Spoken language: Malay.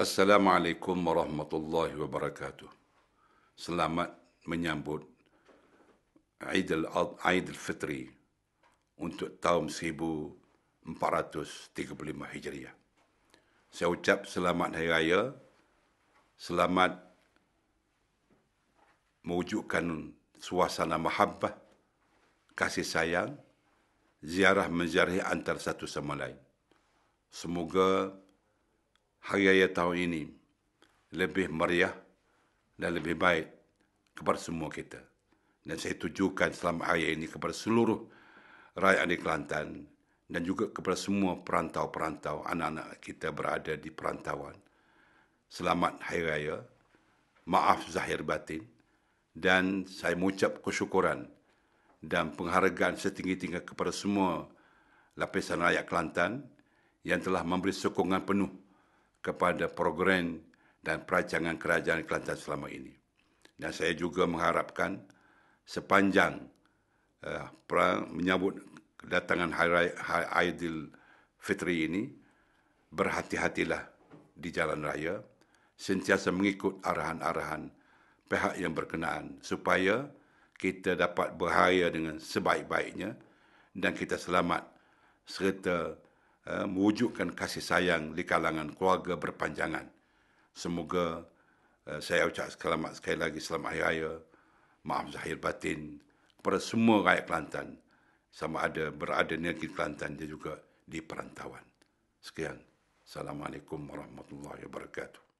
Assalamualaikum warahmatullahi wabarakatuh. Selamat menyambut Aidil Aidil Fitri untuk tahun 1435 Hijriah. Saya ucap selamat hari raya. Selamat mewujudkan suasana mahabbah, kasih sayang, ziarah menziarahi antara satu sama lain. Semoga hari raya tahun ini lebih meriah dan lebih baik kepada semua kita. Dan saya tujukan selamat hari ini kepada seluruh rakyat di Kelantan dan juga kepada semua perantau-perantau anak-anak kita berada di perantauan. Selamat Hari Raya, maaf zahir batin dan saya mengucap kesyukuran dan penghargaan setinggi-tingga kepada semua lapisan rakyat Kelantan yang telah memberi sokongan penuh kepada program dan perancangan kerajaan Kelantan selama ini. Dan saya juga mengharapkan sepanjang uh, pra, menyambut kedatangan Hari Aidil Fitri ini, berhati-hatilah di jalan raya, sentiasa mengikut arahan-arahan pihak yang berkenaan supaya kita dapat berhaya dengan sebaik-baiknya dan kita selamat serta Eh, mewujudkan kasih sayang di kalangan keluarga berpanjangan. Semoga eh, saya ucap selamat sekali lagi selamat hari raya. Maaf zahir batin kepada semua rakyat Kelantan sama ada berada di negeri Kelantan dan juga di perantauan. Sekian. Assalamualaikum warahmatullahi wabarakatuh.